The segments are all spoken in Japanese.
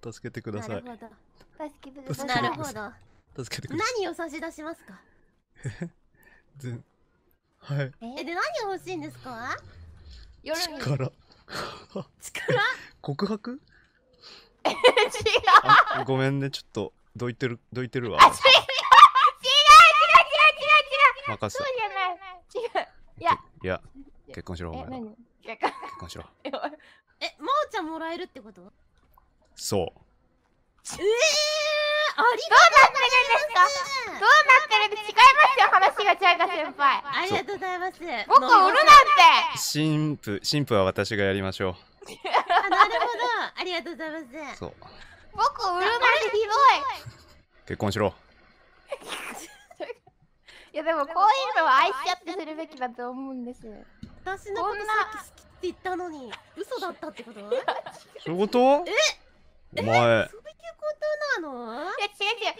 助けてください。なるほど。助けてください。助けてください。何を差し出しますかえ はい。え、で、何欲しいんですか夜力。力 告白違う。ごめんね、ちょっと、どいてる、どいてるわ。違う違う違う違う違う任せそうじゃない。違う。いや。いや、結婚しろ、お前。結婚。結婚しろ。え、もうちゃんもらえるってことそう。ええー、ありがとうございます。どうなってるんですかどうなってるんで違いますよ、話が違うか先輩。ありがとうございます。僕を売るなんて神父、神父は私がやりましょう。なるほど、ありがとうございます。そう。僕を売るなんてひどい。結婚しろ。いやでもこういうのは愛し合ってするべきだと思うんです。私のことさっき好きって言ったのに嘘だったってことそういうことえお前。そういうことなのいや違う違う。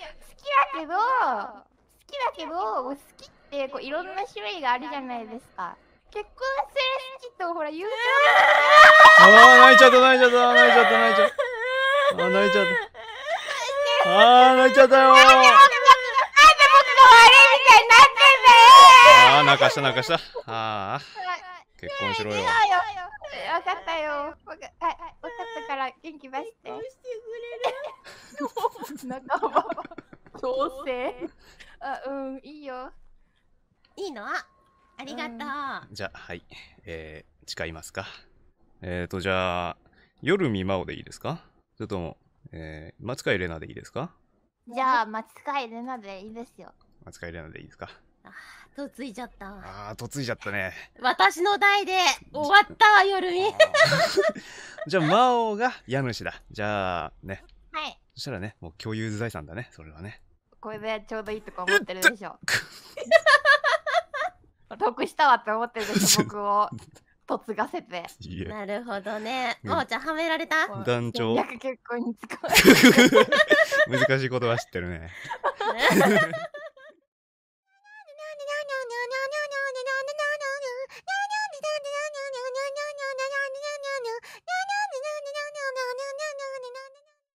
好きだけど、好きだけど、好きってこういろんな種類があるじゃないですか。結婚する好きとほら、友情。ああ、泣いちゃった泣いちゃった泣いちゃった泣いちゃった。あ泣いちゃった。ああ、泣いちゃったよああ、泣かした泣かした。ああ。結婚しろよ。分かったよ。はい。から元気出して。してくれる。強制。あ、うん、いいよ。いいのありがとう、うん、じゃあ、はい。えー、誓いますか。えっ、ー、と、じゃあ、夜見まおでいいですかちょっとも、えー、松海玲奈でいいですかじゃあ、松海玲奈でいいですよ。松海玲奈でいいですかあとついちゃった。ああ、とついちゃったね。私の代で終わった夜見。じゃあ、魔王が家主だ。じゃあ、ね。はい。そしたらね、もう共有財産だね、それはね。これでちょうどいいとか思ってるでしょ。得したわって思ってるでしょ、僕を。と つがせて。なるほどね。うもうちゃんはめられた。団長、難約結婚に使われるしいことは知ってるね。